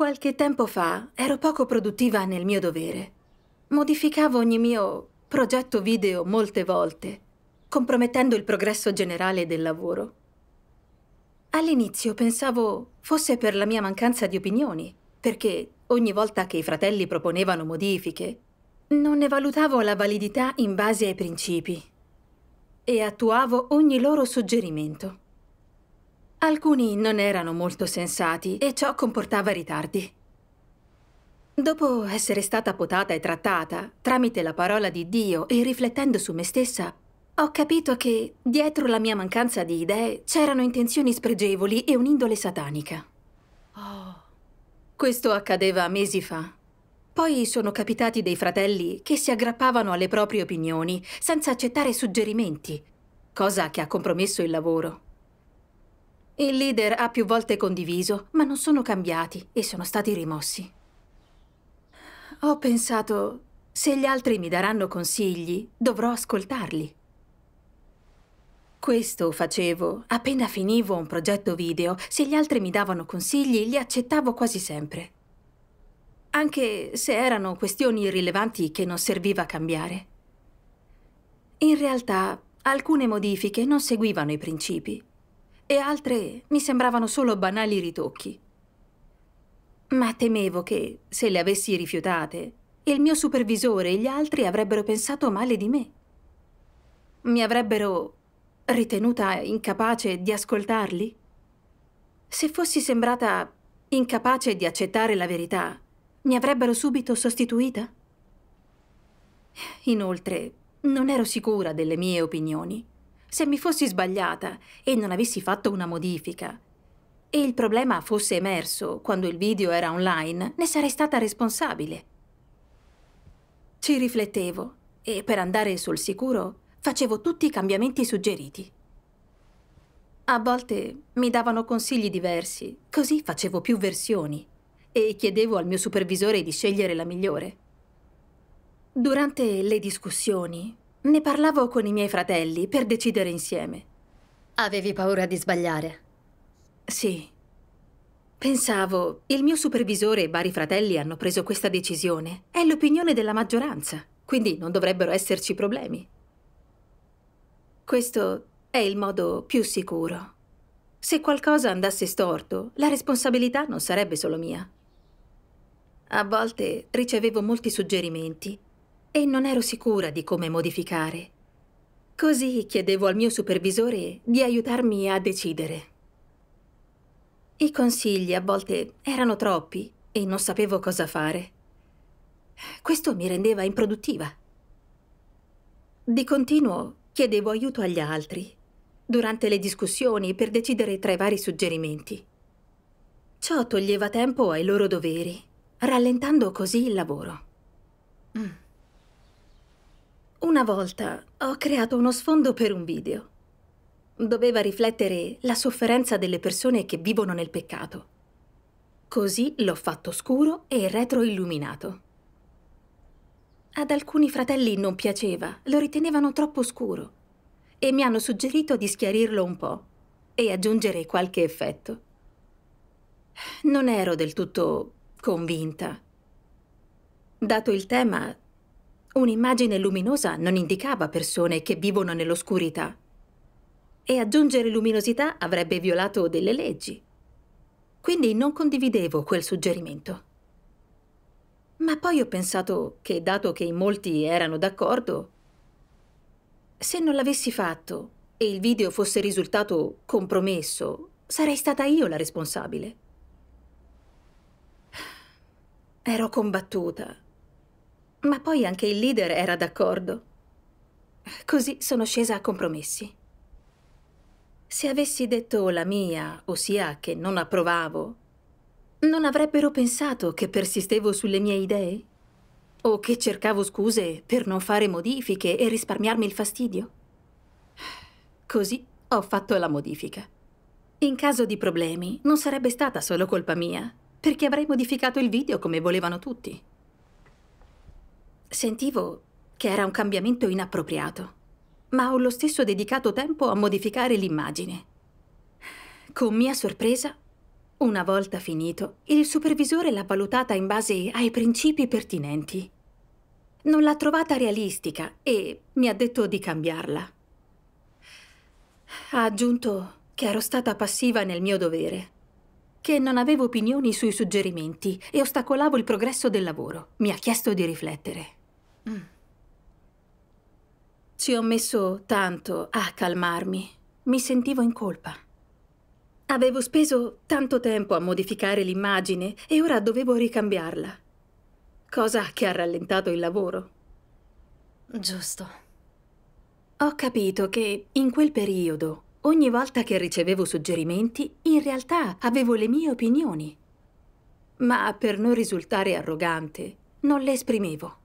Qualche tempo fa ero poco produttiva nel mio dovere. Modificavo ogni mio progetto video molte volte, compromettendo il progresso generale del lavoro. All'inizio pensavo fosse per la mia mancanza di opinioni, perché ogni volta che i fratelli proponevano modifiche, non ne valutavo la validità in base ai principi e attuavo ogni loro suggerimento. Alcuni non erano molto sensati e ciò comportava ritardi. Dopo essere stata potata e trattata, tramite la parola di Dio e riflettendo su me stessa, ho capito che dietro la mia mancanza di idee c'erano intenzioni spregevoli e un'indole satanica. Oh. Questo accadeva mesi fa. Poi sono capitati dei fratelli che si aggrappavano alle proprie opinioni senza accettare suggerimenti, cosa che ha compromesso il lavoro. Il leader ha più volte condiviso, ma non sono cambiati e sono stati rimossi. Ho pensato, se gli altri mi daranno consigli, dovrò ascoltarli. Questo facevo appena finivo un progetto video. Se gli altri mi davano consigli, li accettavo quasi sempre. Anche se erano questioni irrilevanti che non serviva a cambiare. In realtà, alcune modifiche non seguivano i principi e altre mi sembravano solo banali ritocchi. Ma temevo che, se le avessi rifiutate, il mio supervisore e gli altri avrebbero pensato male di me. Mi avrebbero ritenuta incapace di ascoltarli? Se fossi sembrata incapace di accettare la verità, mi avrebbero subito sostituita? Inoltre, non ero sicura delle mie opinioni se mi fossi sbagliata e non avessi fatto una modifica e il problema fosse emerso quando il video era online, ne sarei stata responsabile. Ci riflettevo e per andare sul sicuro facevo tutti i cambiamenti suggeriti. A volte mi davano consigli diversi, così facevo più versioni e chiedevo al mio supervisore di scegliere la migliore. Durante le discussioni ne parlavo con i miei fratelli per decidere insieme. Avevi paura di sbagliare? Sì. Pensavo, il mio supervisore e vari fratelli hanno preso questa decisione. È l'opinione della maggioranza, quindi non dovrebbero esserci problemi. Questo è il modo più sicuro. Se qualcosa andasse storto, la responsabilità non sarebbe solo mia. A volte ricevevo molti suggerimenti e non ero sicura di come modificare. Così chiedevo al mio supervisore di aiutarmi a decidere. I consigli a volte erano troppi e non sapevo cosa fare. Questo mi rendeva improduttiva. Di continuo chiedevo aiuto agli altri, durante le discussioni per decidere tra i vari suggerimenti. Ciò toglieva tempo ai loro doveri, rallentando così il lavoro. Mm. Una volta ho creato uno sfondo per un video. Doveva riflettere la sofferenza delle persone che vivono nel peccato. Così l'ho fatto scuro e retroilluminato. Ad alcuni fratelli non piaceva, lo ritenevano troppo scuro e mi hanno suggerito di schiarirlo un po' e aggiungere qualche effetto. Non ero del tutto convinta. Dato il tema, Un'immagine luminosa non indicava persone che vivono nell'oscurità. E aggiungere luminosità avrebbe violato delle leggi. Quindi non condividevo quel suggerimento. Ma poi ho pensato che, dato che in molti erano d'accordo, se non l'avessi fatto e il video fosse risultato compromesso, sarei stata io la responsabile. Ero combattuta ma poi anche il leader era d'accordo. Così sono scesa a compromessi. Se avessi detto la mia, ossia che non approvavo, non avrebbero pensato che persistevo sulle mie idee? O che cercavo scuse per non fare modifiche e risparmiarmi il fastidio? Così ho fatto la modifica. In caso di problemi, non sarebbe stata solo colpa mia, perché avrei modificato il video come volevano tutti. Sentivo che era un cambiamento inappropriato, ma ho lo stesso dedicato tempo a modificare l'immagine. Con mia sorpresa, una volta finito, il supervisore l'ha valutata in base ai principi pertinenti. Non l'ha trovata realistica e mi ha detto di cambiarla. Ha aggiunto che ero stata passiva nel mio dovere, che non avevo opinioni sui suggerimenti e ostacolavo il progresso del lavoro. Mi ha chiesto di riflettere. Ci ho messo tanto a calmarmi. Mi sentivo in colpa. Avevo speso tanto tempo a modificare l'immagine e ora dovevo ricambiarla. Cosa che ha rallentato il lavoro. Giusto. Ho capito che in quel periodo, ogni volta che ricevevo suggerimenti, in realtà avevo le mie opinioni. Ma per non risultare arrogante, non le esprimevo.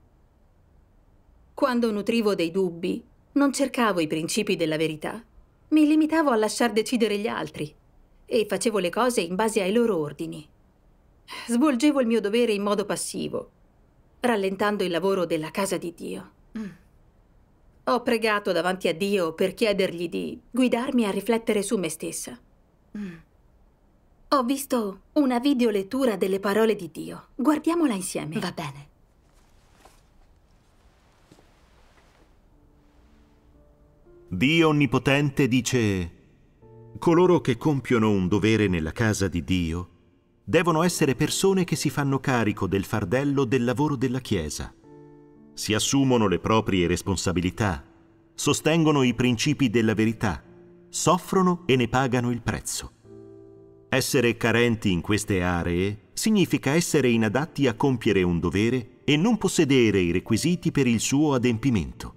Quando nutrivo dei dubbi, non cercavo i principi della verità. Mi limitavo a lasciar decidere gli altri e facevo le cose in base ai loro ordini. Svolgevo il mio dovere in modo passivo, rallentando il lavoro della casa di Dio. Mm. Ho pregato davanti a Dio per chiedergli di guidarmi a riflettere su me stessa. Mm. Ho visto una videolettura delle parole di Dio. Guardiamola insieme. Va bene. Dio Onnipotente dice, coloro che compiono un dovere nella casa di Dio devono essere persone che si fanno carico del fardello del lavoro della Chiesa, si assumono le proprie responsabilità, sostengono i principi della verità, soffrono e ne pagano il prezzo. Essere carenti in queste aree significa essere inadatti a compiere un dovere e non possedere i requisiti per il suo adempimento.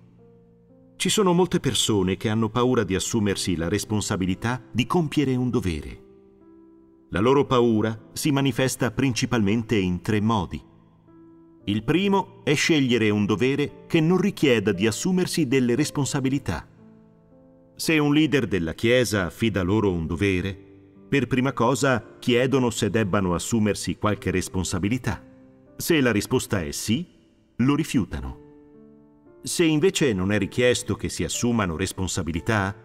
Ci sono molte persone che hanno paura di assumersi la responsabilità di compiere un dovere. La loro paura si manifesta principalmente in tre modi. Il primo è scegliere un dovere che non richieda di assumersi delle responsabilità. Se un leader della Chiesa affida loro un dovere, per prima cosa chiedono se debbano assumersi qualche responsabilità. Se la risposta è sì, lo rifiutano. Se invece non è richiesto che si assumano responsabilità,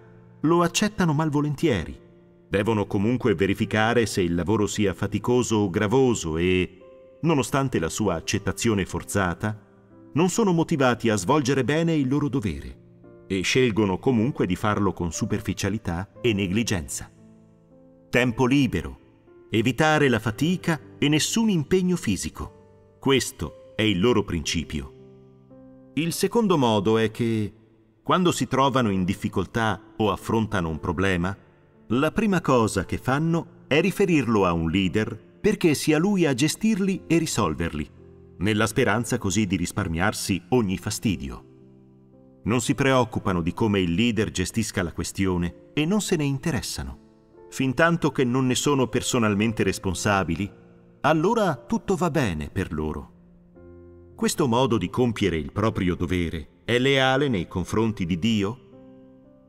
lo accettano malvolentieri. Devono comunque verificare se il lavoro sia faticoso o gravoso e, nonostante la sua accettazione forzata, non sono motivati a svolgere bene il loro dovere e scelgono comunque di farlo con superficialità e negligenza. Tempo libero, evitare la fatica e nessun impegno fisico. Questo è il loro principio il secondo modo è che, quando si trovano in difficoltà o affrontano un problema, la prima cosa che fanno è riferirlo a un leader perché sia lui a gestirli e risolverli, nella speranza così di risparmiarsi ogni fastidio. Non si preoccupano di come il leader gestisca la questione e non se ne interessano. Fintanto che non ne sono personalmente responsabili, allora tutto va bene per loro. Questo modo di compiere il proprio dovere è leale nei confronti di Dio?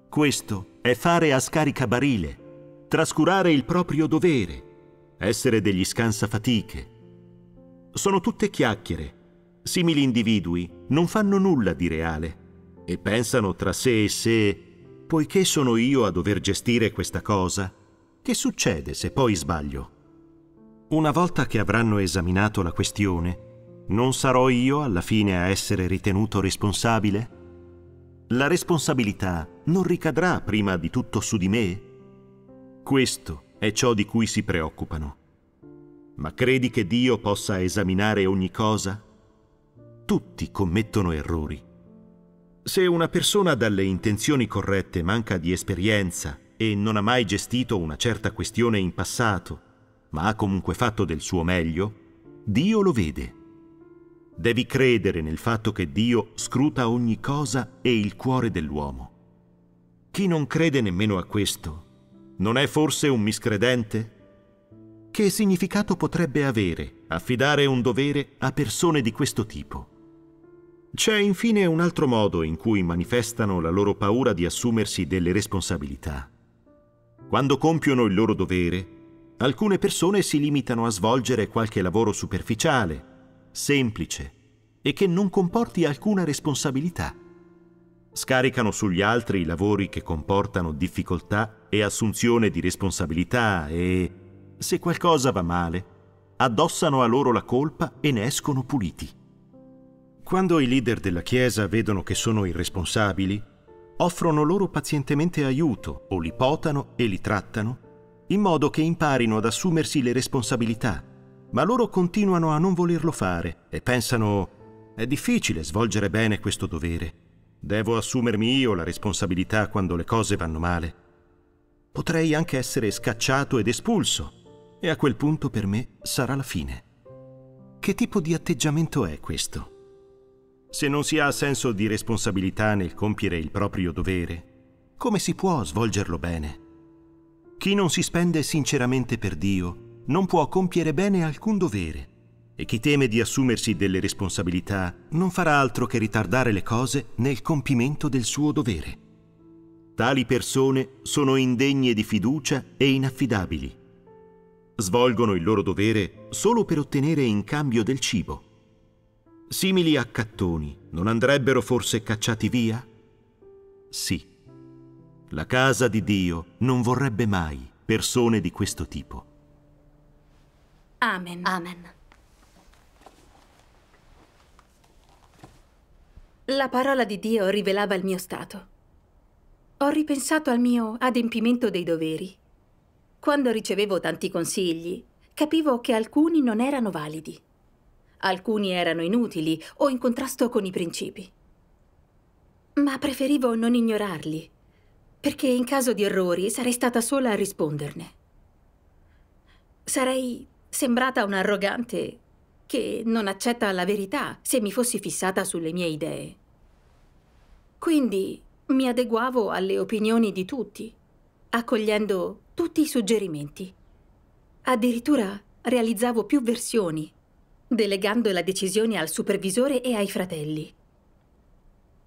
Questo è fare a scaricabarile, trascurare il proprio dovere, essere degli scansafatiche. Sono tutte chiacchiere. Simili individui non fanno nulla di reale e pensano tra sé e sé, poiché sono io a dover gestire questa cosa, che succede se poi sbaglio? Una volta che avranno esaminato la questione, non sarò io alla fine a essere ritenuto responsabile? La responsabilità non ricadrà prima di tutto su di me? Questo è ciò di cui si preoccupano. Ma credi che Dio possa esaminare ogni cosa? Tutti commettono errori. Se una persona dalle intenzioni corrette manca di esperienza e non ha mai gestito una certa questione in passato, ma ha comunque fatto del suo meglio, Dio lo vede Devi credere nel fatto che Dio scruta ogni cosa e il cuore dell'uomo. Chi non crede nemmeno a questo, non è forse un miscredente? Che significato potrebbe avere affidare un dovere a persone di questo tipo? C'è infine un altro modo in cui manifestano la loro paura di assumersi delle responsabilità. Quando compiono il loro dovere, alcune persone si limitano a svolgere qualche lavoro superficiale semplice e che non comporti alcuna responsabilità. Scaricano sugli altri i lavori che comportano difficoltà e assunzione di responsabilità e, se qualcosa va male, addossano a loro la colpa e ne escono puliti. Quando i leader della Chiesa vedono che sono irresponsabili, offrono loro pazientemente aiuto o li potano e li trattano in modo che imparino ad assumersi le responsabilità ma loro continuano a non volerlo fare e pensano è difficile svolgere bene questo dovere. Devo assumermi io la responsabilità quando le cose vanno male. Potrei anche essere scacciato ed espulso e a quel punto per me sarà la fine. Che tipo di atteggiamento è questo? Se non si ha senso di responsabilità nel compiere il proprio dovere, come si può svolgerlo bene? Chi non si spende sinceramente per Dio non può compiere bene alcun dovere e chi teme di assumersi delle responsabilità non farà altro che ritardare le cose nel compimento del suo dovere. Tali persone sono indegne di fiducia e inaffidabili. Svolgono il loro dovere solo per ottenere in cambio del cibo. Simili a cattoni, non andrebbero forse cacciati via? Sì. La casa di Dio non vorrebbe mai persone di questo tipo. Amen. Amen. La parola di Dio rivelava il mio stato. Ho ripensato al mio adempimento dei doveri. Quando ricevevo tanti consigli, capivo che alcuni non erano validi. Alcuni erano inutili o in contrasto con i principi. Ma preferivo non ignorarli, perché in caso di errori sarei stata sola a risponderne. Sarei sembrata un'arrogante che non accetta la verità se mi fossi fissata sulle mie idee. Quindi mi adeguavo alle opinioni di tutti, accogliendo tutti i suggerimenti. Addirittura realizzavo più versioni, delegando la decisione al supervisore e ai fratelli.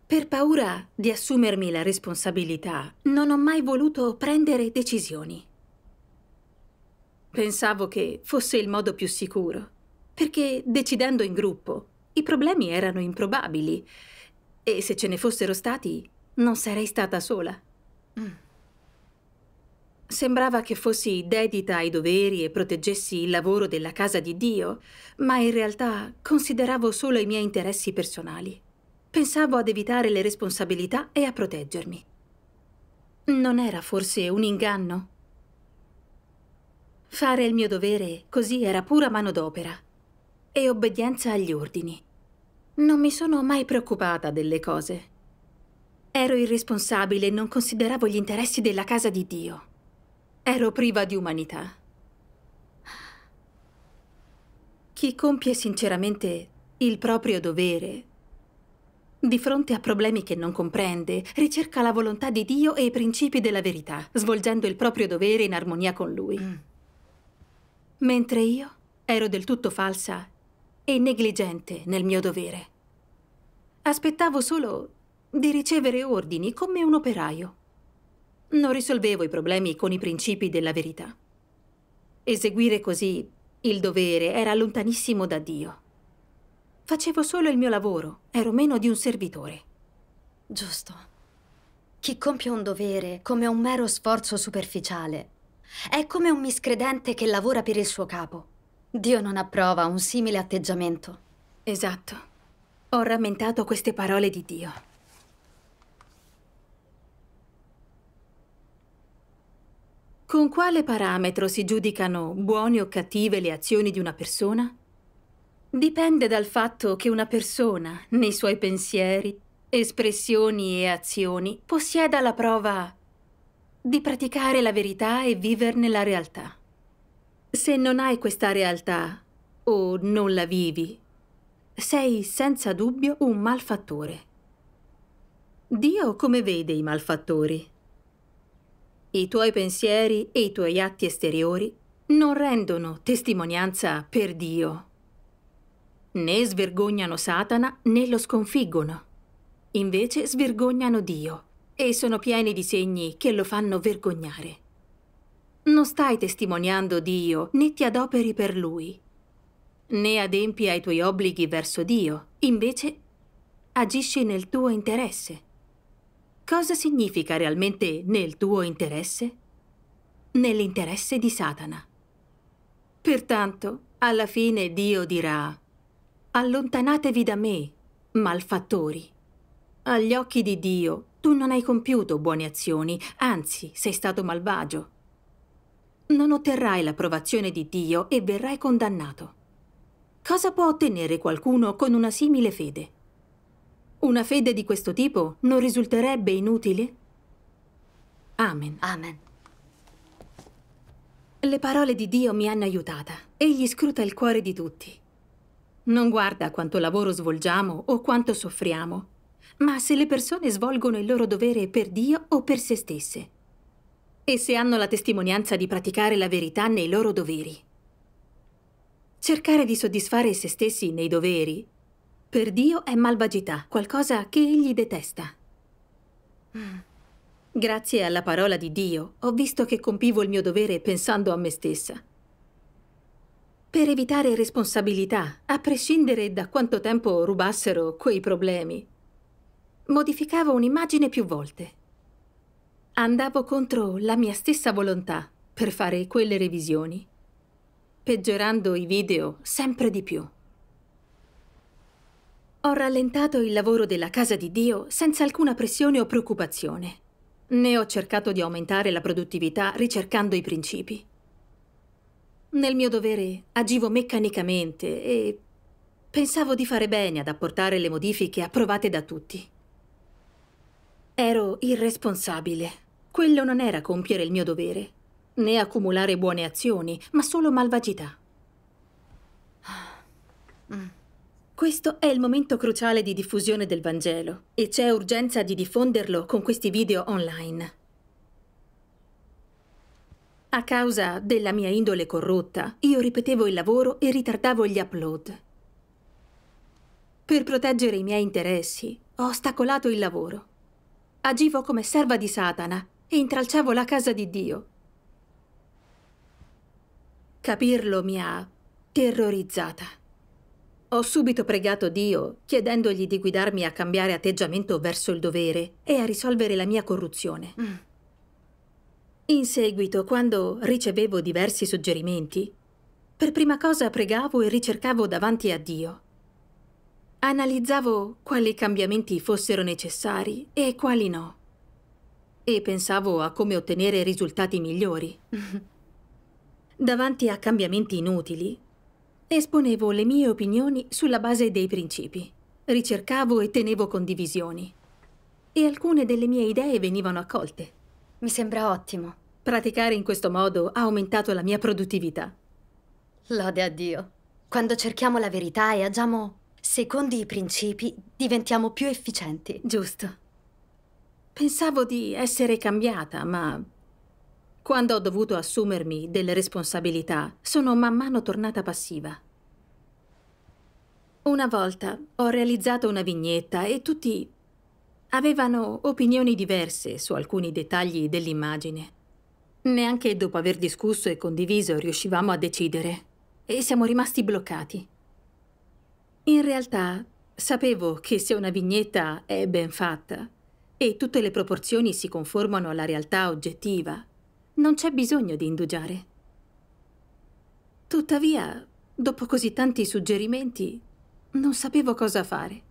Per paura di assumermi la responsabilità, non ho mai voluto prendere decisioni. Pensavo che fosse il modo più sicuro, perché decidendo in gruppo i problemi erano improbabili e se ce ne fossero stati non sarei stata sola. Mm. Sembrava che fossi dedita ai doveri e proteggessi il lavoro della casa di Dio, ma in realtà consideravo solo i miei interessi personali. Pensavo ad evitare le responsabilità e a proteggermi. Non era forse un inganno? Fare il mio dovere così era pura mano d'opera e obbedienza agli ordini. Non mi sono mai preoccupata delle cose. Ero irresponsabile e non consideravo gli interessi della casa di Dio. Ero priva di umanità. Chi compie sinceramente il proprio dovere, di fronte a problemi che non comprende, ricerca la volontà di Dio e i principi della verità, svolgendo il proprio dovere in armonia con Lui. Mm mentre io ero del tutto falsa e negligente nel mio dovere. Aspettavo solo di ricevere ordini come un operaio. Non risolvevo i problemi con i principi della verità. Eseguire così il dovere era lontanissimo da Dio. Facevo solo il mio lavoro, ero meno di un servitore. Giusto. Chi compie un dovere come un mero sforzo superficiale è come un miscredente che lavora per il suo capo. Dio non approva un simile atteggiamento. Esatto. Ho rammentato queste parole di Dio. Con quale parametro si giudicano buone o cattive le azioni di una persona? Dipende dal fatto che una persona, nei suoi pensieri, espressioni e azioni, possieda la prova di praticare la verità e viverne la realtà. Se non hai questa realtà o non la vivi, sei senza dubbio un malfattore. Dio come vede i malfattori? I tuoi pensieri e i tuoi atti esteriori non rendono testimonianza per Dio. Né svergognano Satana né lo sconfiggono. Invece svergognano Dio e sono pieni di segni che lo fanno vergognare. Non stai testimoniando Dio, né ti adoperi per Lui, né adempi ai tuoi obblighi verso Dio, invece agisci nel tuo interesse. Cosa significa realmente nel tuo interesse? Nell'interesse di Satana. Pertanto, alla fine Dio dirà, allontanatevi da me, malfattori. Agli occhi di Dio, tu non hai compiuto buone azioni, anzi sei stato malvagio. Non otterrai l'approvazione di Dio e verrai condannato. Cosa può ottenere qualcuno con una simile fede? Una fede di questo tipo non risulterebbe inutile? Amen. Amen. Le parole di Dio mi hanno aiutata. Egli scruta il cuore di tutti. Non guarda quanto lavoro svolgiamo o quanto soffriamo, ma se le persone svolgono il loro dovere per Dio o per se stesse. E se hanno la testimonianza di praticare la verità nei loro doveri. Cercare di soddisfare se stessi nei doveri, per Dio è malvagità, qualcosa che egli detesta. Mm. Grazie alla parola di Dio ho visto che compivo il mio dovere pensando a me stessa. Per evitare responsabilità, a prescindere da quanto tempo rubassero quei problemi, modificavo un'immagine più volte. Andavo contro la mia stessa volontà per fare quelle revisioni, peggiorando i video sempre di più. Ho rallentato il lavoro della casa di Dio senza alcuna pressione o preoccupazione. Ne ho cercato di aumentare la produttività ricercando i principi. Nel mio dovere agivo meccanicamente e pensavo di fare bene ad apportare le modifiche approvate da tutti. Ero irresponsabile. Quello non era compiere il mio dovere, né accumulare buone azioni, ma solo malvagità. Questo è il momento cruciale di diffusione del Vangelo e c'è urgenza di diffonderlo con questi video online. A causa della mia indole corrotta, io ripetevo il lavoro e ritardavo gli upload. Per proteggere i miei interessi, ho ostacolato il lavoro. Agivo come serva di Satana e intralciavo la casa di Dio. Capirlo mi ha terrorizzata. Ho subito pregato Dio, chiedendogli di guidarmi a cambiare atteggiamento verso il dovere e a risolvere la mia corruzione. Mm. In seguito, quando ricevevo diversi suggerimenti, per prima cosa pregavo e ricercavo davanti a Dio. Analizzavo quali cambiamenti fossero necessari e quali no. E pensavo a come ottenere risultati migliori. Davanti a cambiamenti inutili, esponevo le mie opinioni sulla base dei principi. Ricercavo e tenevo condivisioni. E alcune delle mie idee venivano accolte. Mi sembra ottimo. Praticare in questo modo ha aumentato la mia produttività. Lode a Dio. Quando cerchiamo la verità e agiamo Secondo i principi diventiamo più efficienti, giusto? Pensavo di essere cambiata, ma quando ho dovuto assumermi delle responsabilità, sono man mano tornata passiva. Una volta ho realizzato una vignetta e tutti avevano opinioni diverse su alcuni dettagli dell'immagine. Neanche dopo aver discusso e condiviso riuscivamo a decidere e siamo rimasti bloccati. In realtà sapevo che se una vignetta è ben fatta e tutte le proporzioni si conformano alla realtà oggettiva, non c'è bisogno di indugiare. Tuttavia, dopo così tanti suggerimenti, non sapevo cosa fare.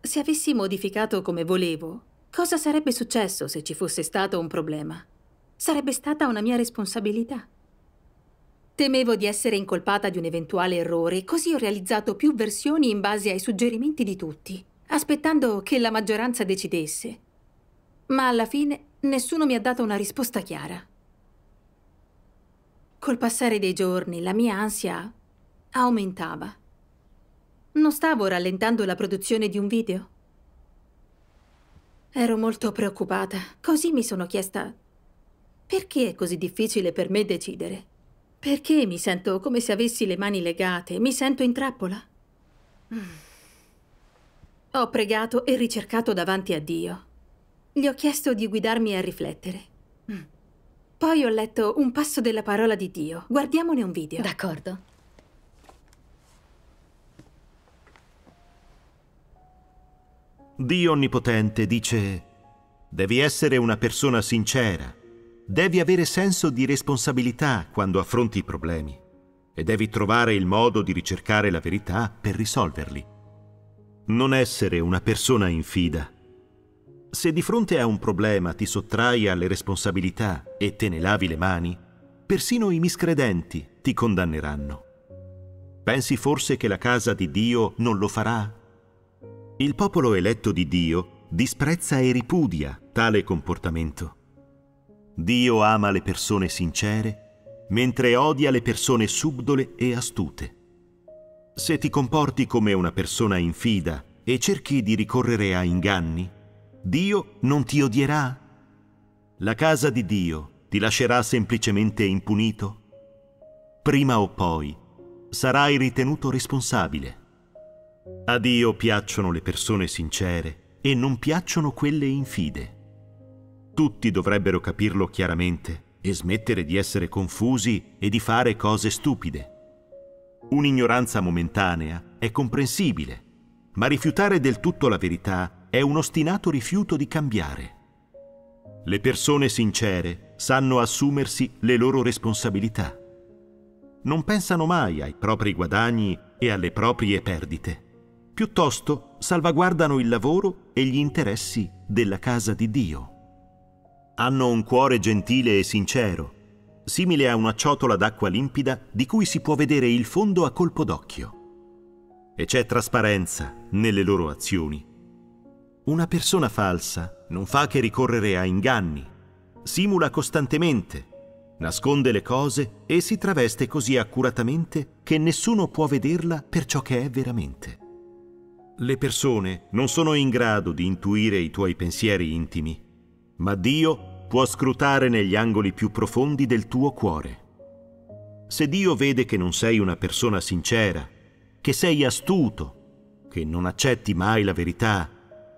Se avessi modificato come volevo, cosa sarebbe successo se ci fosse stato un problema? Sarebbe stata una mia responsabilità. Temevo di essere incolpata di un eventuale errore, così ho realizzato più versioni in base ai suggerimenti di tutti, aspettando che la maggioranza decidesse. Ma alla fine nessuno mi ha dato una risposta chiara. Col passare dei giorni la mia ansia aumentava. Non stavo rallentando la produzione di un video. Ero molto preoccupata, così mi sono chiesta perché è così difficile per me decidere. Perché mi sento come se avessi le mani legate? Mi sento in trappola? Mm. Ho pregato e ricercato davanti a Dio. Gli ho chiesto di guidarmi a riflettere. Mm. Poi ho letto un passo della parola di Dio. Guardiamone un video. D'accordo. Dio Onnipotente dice, devi essere una persona sincera, Devi avere senso di responsabilità quando affronti i problemi e devi trovare il modo di ricercare la verità per risolverli. Non essere una persona infida. Se di fronte a un problema ti sottrai alle responsabilità e te ne lavi le mani, persino i miscredenti ti condanneranno. Pensi forse che la casa di Dio non lo farà? Il popolo eletto di Dio disprezza e ripudia tale comportamento Dio ama le persone sincere, mentre odia le persone subdole e astute. Se ti comporti come una persona infida e cerchi di ricorrere a inganni, Dio non ti odierà. La casa di Dio ti lascerà semplicemente impunito. Prima o poi sarai ritenuto responsabile. A Dio piacciono le persone sincere e non piacciono quelle infide. Tutti dovrebbero capirlo chiaramente e smettere di essere confusi e di fare cose stupide. Un'ignoranza momentanea è comprensibile, ma rifiutare del tutto la verità è un ostinato rifiuto di cambiare. Le persone sincere sanno assumersi le loro responsabilità. Non pensano mai ai propri guadagni e alle proprie perdite. Piuttosto salvaguardano il lavoro e gli interessi della casa di Dio. Hanno un cuore gentile e sincero, simile a una ciotola d'acqua limpida di cui si può vedere il fondo a colpo d'occhio. E c'è trasparenza nelle loro azioni. Una persona falsa non fa che ricorrere a inganni, simula costantemente, nasconde le cose e si traveste così accuratamente che nessuno può vederla per ciò che è veramente. Le persone non sono in grado di intuire i tuoi pensieri intimi ma Dio può scrutare negli angoli più profondi del tuo cuore. Se Dio vede che non sei una persona sincera, che sei astuto, che non accetti mai la verità,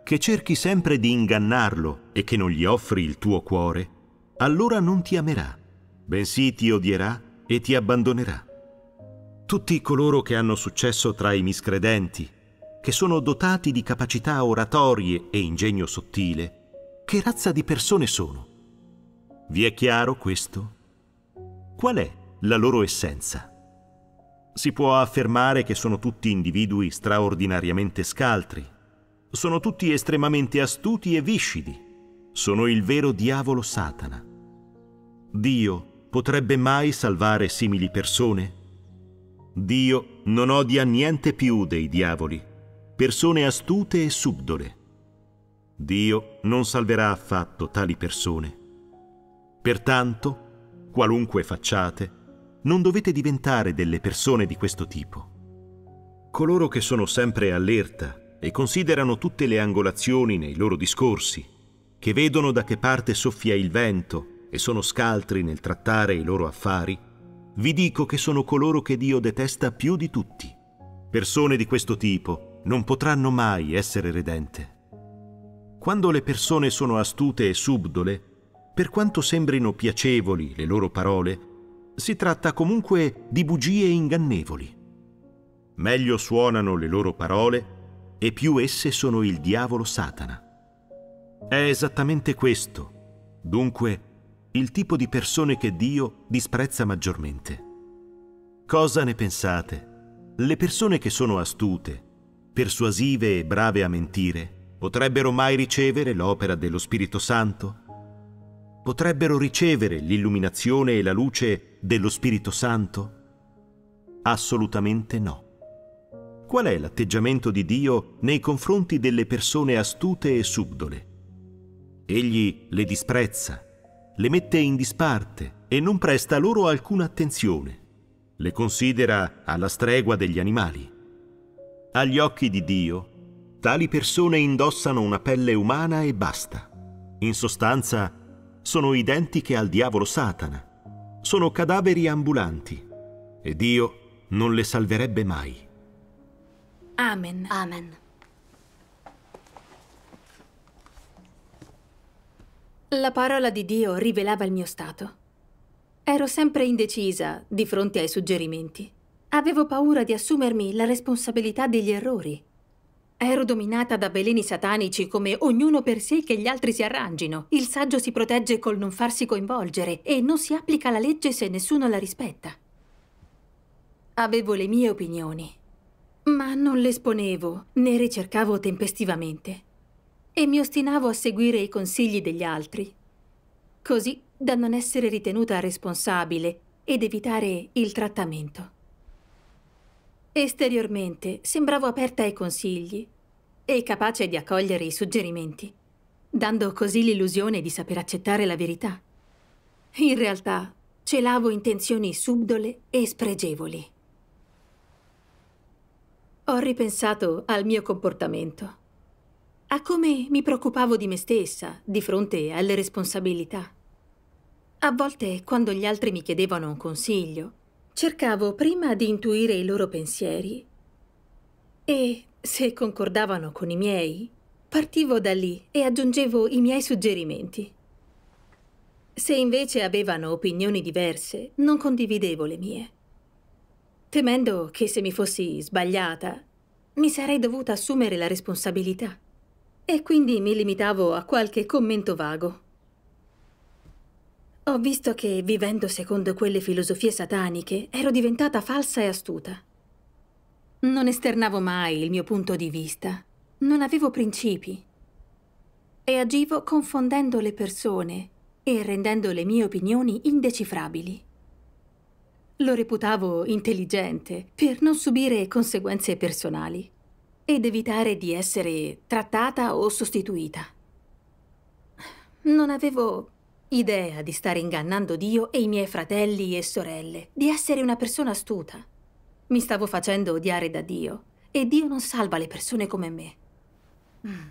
che cerchi sempre di ingannarlo e che non gli offri il tuo cuore, allora non ti amerà, bensì ti odierà e ti abbandonerà. Tutti coloro che hanno successo tra i miscredenti, che sono dotati di capacità oratorie e ingegno sottile, che razza di persone sono. Vi è chiaro questo? Qual è la loro essenza? Si può affermare che sono tutti individui straordinariamente scaltri, sono tutti estremamente astuti e viscidi, sono il vero diavolo Satana. Dio potrebbe mai salvare simili persone? Dio non odia niente più dei diavoli, persone astute e subdole. Dio non salverà affatto tali persone. Pertanto, qualunque facciate, non dovete diventare delle persone di questo tipo. Coloro che sono sempre allerta e considerano tutte le angolazioni nei loro discorsi, che vedono da che parte soffia il vento e sono scaltri nel trattare i loro affari, vi dico che sono coloro che Dio detesta più di tutti. Persone di questo tipo non potranno mai essere redente. Quando le persone sono astute e subdole, per quanto sembrino piacevoli le loro parole, si tratta comunque di bugie ingannevoli. Meglio suonano le loro parole e più esse sono il diavolo Satana. È esattamente questo, dunque, il tipo di persone che Dio disprezza maggiormente. Cosa ne pensate? Le persone che sono astute, persuasive e brave a mentire, potrebbero mai ricevere l'opera dello Spirito Santo? Potrebbero ricevere l'illuminazione e la luce dello Spirito Santo? Assolutamente no. Qual è l'atteggiamento di Dio nei confronti delle persone astute e subdole? Egli le disprezza, le mette in disparte e non presta loro alcuna attenzione. Le considera alla stregua degli animali. Agli occhi di Dio, Tali persone indossano una pelle umana e basta. In sostanza, sono identiche al diavolo Satana. Sono cadaveri ambulanti e Dio non le salverebbe mai. Amen. Amen. La parola di Dio rivelava il mio stato. Ero sempre indecisa di fronte ai suggerimenti. Avevo paura di assumermi la responsabilità degli errori Ero dominata da veleni satanici come ognuno per sé che gli altri si arrangino. Il saggio si protegge col non farsi coinvolgere e non si applica la legge se nessuno la rispetta. Avevo le mie opinioni, ma non le esponevo né ricercavo tempestivamente e mi ostinavo a seguire i consigli degli altri, così da non essere ritenuta responsabile ed evitare il trattamento. Esteriormente sembravo aperta ai consigli e capace di accogliere i suggerimenti, dando così l'illusione di saper accettare la verità. In realtà celavo intenzioni subdole e spregevoli. Ho ripensato al mio comportamento, a come mi preoccupavo di me stessa di fronte alle responsabilità. A volte, quando gli altri mi chiedevano un consiglio, cercavo prima di intuire i loro pensieri e, se concordavano con i miei, partivo da lì e aggiungevo i miei suggerimenti. Se invece avevano opinioni diverse, non condividevo le mie. Temendo che se mi fossi sbagliata, mi sarei dovuta assumere la responsabilità. E quindi mi limitavo a qualche commento vago. Ho visto che, vivendo secondo quelle filosofie sataniche, ero diventata falsa e astuta. Non esternavo mai il mio punto di vista, non avevo principi e agivo confondendo le persone e rendendo le mie opinioni indecifrabili. Lo reputavo intelligente per non subire conseguenze personali ed evitare di essere trattata o sostituita. Non avevo Idea di stare ingannando Dio e i miei fratelli e sorelle, di essere una persona astuta. Mi stavo facendo odiare da Dio e Dio non salva le persone come me. Mm.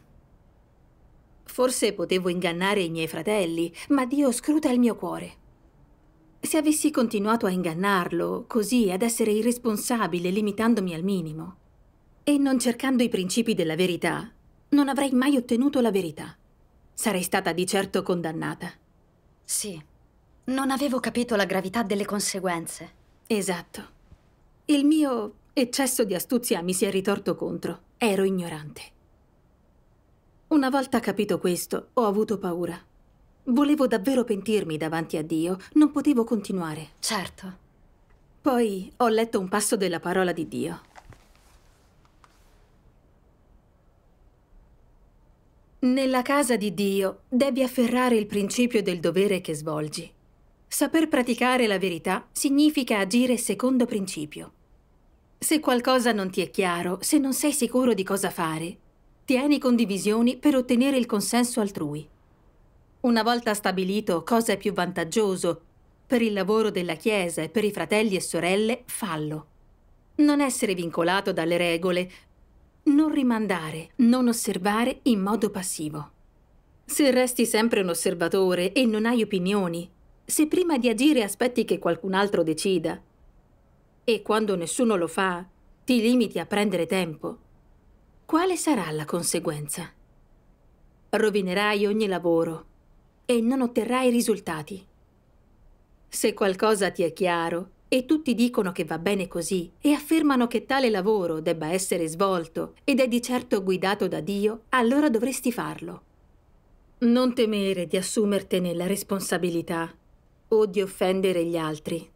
Forse potevo ingannare i miei fratelli, ma Dio scruta il mio cuore. Se avessi continuato a ingannarlo, così ad essere irresponsabile, limitandomi al minimo, e non cercando i principi della verità, non avrei mai ottenuto la verità. Sarei stata di certo condannata. Sì. Non avevo capito la gravità delle conseguenze. Esatto. Il mio eccesso di astuzia mi si è ritorto contro. Ero ignorante. Una volta capito questo, ho avuto paura. Volevo davvero pentirmi davanti a Dio, non potevo continuare. Certo. Poi ho letto un passo della parola di Dio. Nella casa di Dio devi afferrare il principio del dovere che svolgi. Saper praticare la verità significa agire secondo principio. Se qualcosa non ti è chiaro, se non sei sicuro di cosa fare, tieni condivisioni per ottenere il consenso altrui. Una volta stabilito cosa è più vantaggioso per il lavoro della Chiesa e per i fratelli e sorelle, fallo. Non essere vincolato dalle regole, non rimandare, non osservare in modo passivo. Se resti sempre un osservatore e non hai opinioni, se prima di agire aspetti che qualcun altro decida, e quando nessuno lo fa, ti limiti a prendere tempo, quale sarà la conseguenza? Rovinerai ogni lavoro e non otterrai risultati. Se qualcosa ti è chiaro, e tutti dicono che va bene così e affermano che tale lavoro debba essere svolto ed è di certo guidato da Dio, allora dovresti farlo. Non temere di assumertene la responsabilità o di offendere gli altri.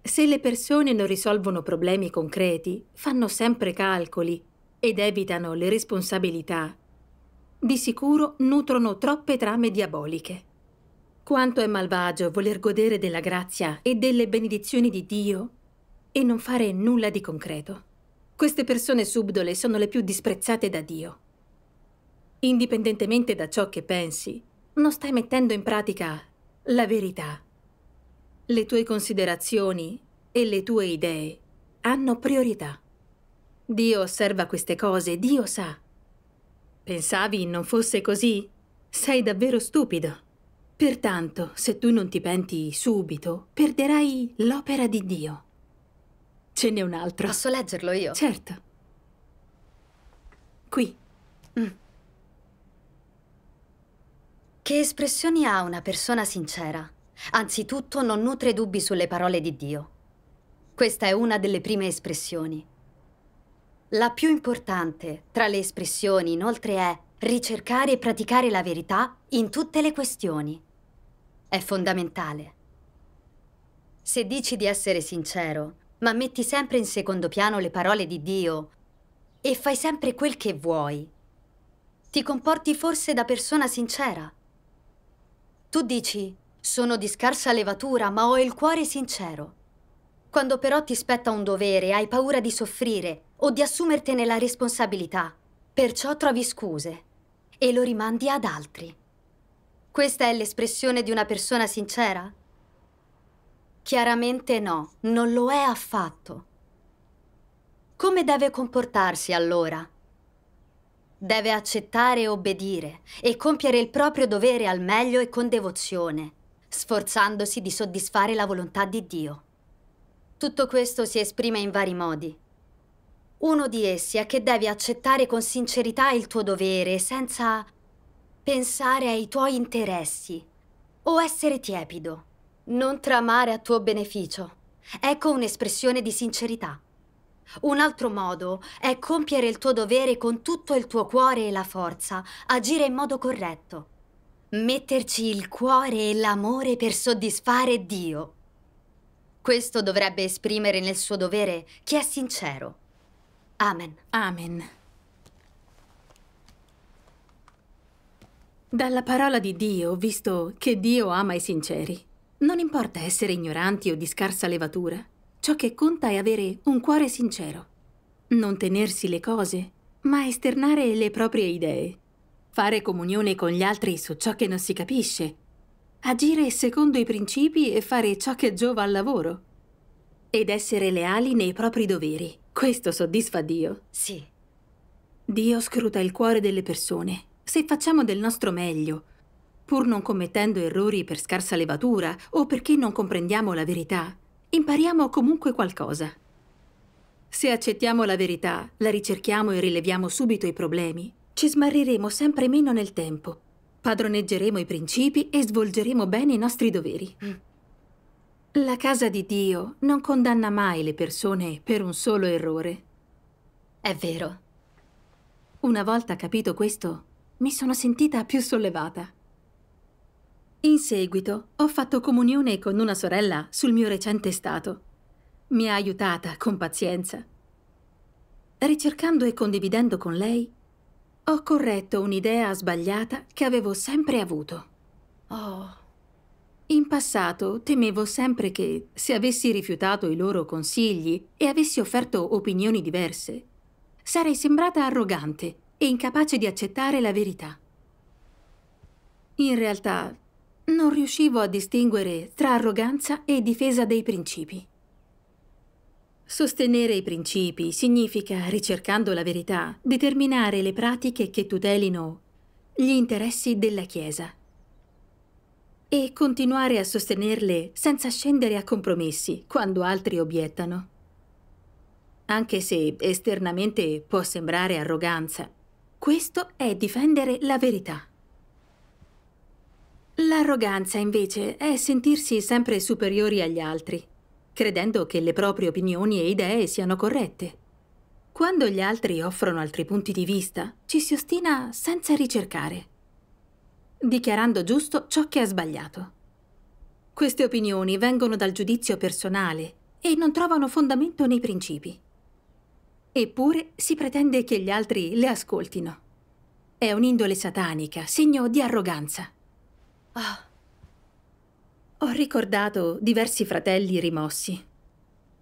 Se le persone non risolvono problemi concreti, fanno sempre calcoli ed evitano le responsabilità, di sicuro nutrono troppe trame diaboliche. Quanto è malvagio voler godere della grazia e delle benedizioni di Dio e non fare nulla di concreto. Queste persone subdole sono le più disprezzate da Dio. Indipendentemente da ciò che pensi, non stai mettendo in pratica la verità. Le tue considerazioni e le tue idee hanno priorità. Dio osserva queste cose, Dio sa. Pensavi non fosse così? Sei davvero stupido. Pertanto, se tu non ti penti subito, perderai l'opera di Dio. Ce n'è un altro. Posso leggerlo io? Certo. Qui. Mm. Che espressioni ha una persona sincera? Anzitutto non nutre dubbi sulle parole di Dio. Questa è una delle prime espressioni. La più importante tra le espressioni, inoltre, è Ricercare e praticare la verità in tutte le questioni. È fondamentale. Se dici di essere sincero, ma metti sempre in secondo piano le parole di Dio e fai sempre quel che vuoi, ti comporti forse da persona sincera. Tu dici, sono di scarsa levatura, ma ho il cuore sincero. Quando però ti spetta un dovere, hai paura di soffrire o di assumertene la responsabilità. Perciò trovi scuse e lo rimandi ad altri. Questa è l'espressione di una persona sincera? Chiaramente no, non lo è affatto. Come deve comportarsi allora? Deve accettare e obbedire e compiere il proprio dovere al meglio e con devozione, sforzandosi di soddisfare la volontà di Dio. Tutto questo si esprime in vari modi. Uno di essi è che devi accettare con sincerità il tuo dovere senza pensare ai tuoi interessi o essere tiepido. Non tramare a tuo beneficio. Ecco un'espressione di sincerità. Un altro modo è compiere il tuo dovere con tutto il tuo cuore e la forza, agire in modo corretto. Metterci il cuore e l'amore per soddisfare Dio. Questo dovrebbe esprimere nel suo dovere chi è sincero. Amen. Amen. Dalla parola di Dio visto che Dio ama i sinceri. Non importa essere ignoranti o di scarsa levatura. Ciò che conta è avere un cuore sincero. Non tenersi le cose, ma esternare le proprie idee. Fare comunione con gli altri su ciò che non si capisce. Agire secondo i principi e fare ciò che giova al lavoro. Ed essere leali nei propri doveri. Questo soddisfa Dio? Sì. Dio scruta il cuore delle persone. Se facciamo del nostro meglio, pur non commettendo errori per scarsa levatura o perché non comprendiamo la verità, impariamo comunque qualcosa. Se accettiamo la verità, la ricerchiamo e rileviamo subito i problemi, ci smarriremo sempre meno nel tempo, padroneggeremo i principi e svolgeremo bene i nostri doveri. Mm. La casa di Dio non condanna mai le persone per un solo errore. È vero. Una volta capito questo, mi sono sentita più sollevata. In seguito ho fatto comunione con una sorella sul mio recente stato. Mi ha aiutata con pazienza. Ricercando e condividendo con lei, ho corretto un'idea sbagliata che avevo sempre avuto. Oh... In passato temevo sempre che, se avessi rifiutato i loro consigli e avessi offerto opinioni diverse, sarei sembrata arrogante e incapace di accettare la verità. In realtà, non riuscivo a distinguere tra arroganza e difesa dei principi. Sostenere i principi significa, ricercando la verità, determinare le pratiche che tutelino gli interessi della Chiesa e continuare a sostenerle senza scendere a compromessi quando altri obiettano. Anche se esternamente può sembrare arroganza, questo è difendere la verità. L'arroganza, invece, è sentirsi sempre superiori agli altri, credendo che le proprie opinioni e idee siano corrette. Quando gli altri offrono altri punti di vista, ci si ostina senza ricercare dichiarando giusto ciò che ha sbagliato. Queste opinioni vengono dal giudizio personale e non trovano fondamento nei principi. Eppure si pretende che gli altri le ascoltino. È un'indole satanica, segno di arroganza. Oh. Ho ricordato diversi fratelli rimossi.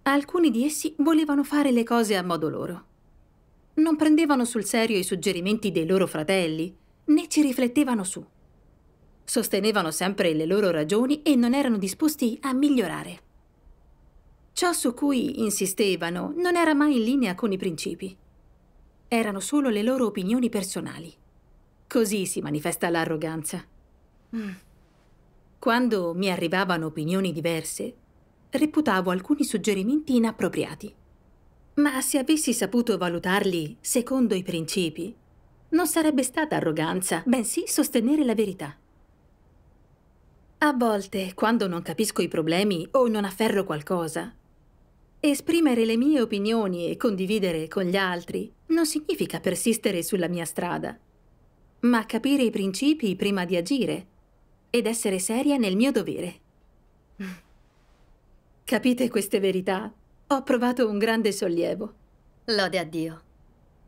Alcuni di essi volevano fare le cose a modo loro. Non prendevano sul serio i suggerimenti dei loro fratelli, né ci riflettevano su. Sostenevano sempre le loro ragioni e non erano disposti a migliorare. Ciò su cui insistevano non era mai in linea con i principi. Erano solo le loro opinioni personali. Così si manifesta l'arroganza. Mm. Quando mi arrivavano opinioni diverse, reputavo alcuni suggerimenti inappropriati. Ma se avessi saputo valutarli secondo i principi, non sarebbe stata arroganza, bensì sostenere la verità. A volte, quando non capisco i problemi o non afferro qualcosa, esprimere le mie opinioni e condividere con gli altri non significa persistere sulla mia strada, ma capire i principi prima di agire ed essere seria nel mio dovere. Capite queste verità? Ho provato un grande sollievo. Lode a Dio.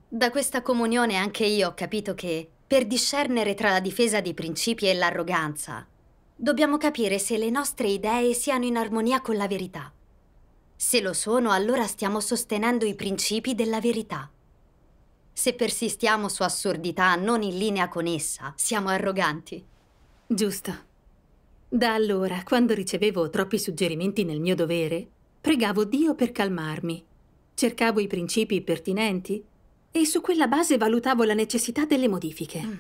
Da questa comunione anche io ho capito che, per discernere tra la difesa dei principi e l'arroganza, Dobbiamo capire se le nostre idee siano in armonia con la verità. Se lo sono, allora stiamo sostenendo i principi della verità. Se persistiamo su assurdità non in linea con essa, siamo arroganti. Giusto. Da allora, quando ricevevo troppi suggerimenti nel mio dovere, pregavo Dio per calmarmi. Cercavo i principi pertinenti e su quella base valutavo la necessità delle modifiche. Mm.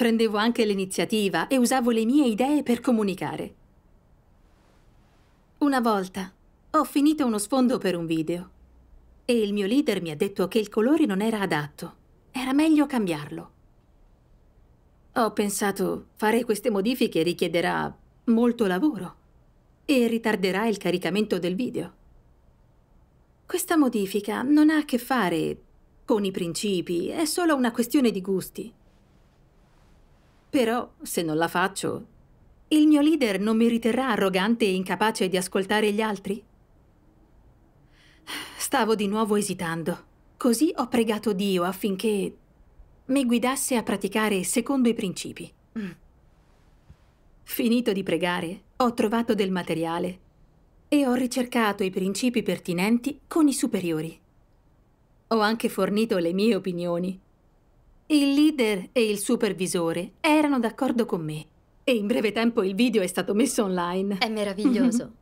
Prendevo anche l'iniziativa e usavo le mie idee per comunicare. Una volta ho finito uno sfondo per un video e il mio leader mi ha detto che il colore non era adatto. Era meglio cambiarlo. Ho pensato, fare queste modifiche richiederà molto lavoro e ritarderà il caricamento del video. Questa modifica non ha a che fare con i principi, è solo una questione di gusti. Però, se non la faccio, il mio leader non mi riterrà arrogante e incapace di ascoltare gli altri? Stavo di nuovo esitando. Così ho pregato Dio affinché mi guidasse a praticare secondo i principi. Mm. Finito di pregare, ho trovato del materiale e ho ricercato i principi pertinenti con i superiori. Ho anche fornito le mie opinioni il leader e il supervisore erano d'accordo con me e in breve tempo il video è stato messo online. È meraviglioso. Mhm.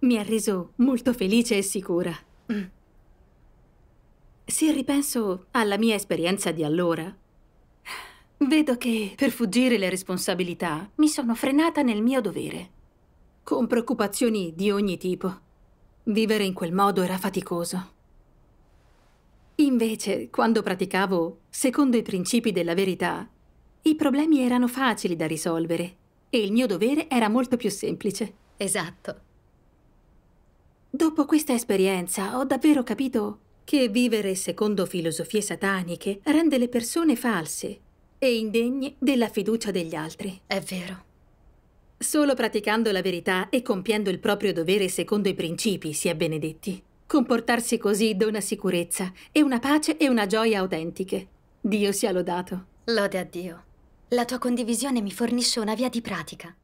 Mi ha reso molto felice e sicura. Mm. Se ripenso alla mia esperienza di allora, vedo che per fuggire le responsabilità mi sono frenata nel mio dovere, con preoccupazioni di ogni tipo. Vivere in quel modo era faticoso. Invece, quando praticavo secondo i principi della verità, i problemi erano facili da risolvere e il mio dovere era molto più semplice. Esatto. Dopo questa esperienza ho davvero capito che vivere secondo filosofie sataniche rende le persone false e indegne della fiducia degli altri. È vero. Solo praticando la verità e compiendo il proprio dovere secondo i principi si è benedetti. Comportarsi così dona sicurezza e una pace e una gioia autentiche. Dio sia lodato. Lode a Dio. La tua condivisione mi fornisce una via di pratica.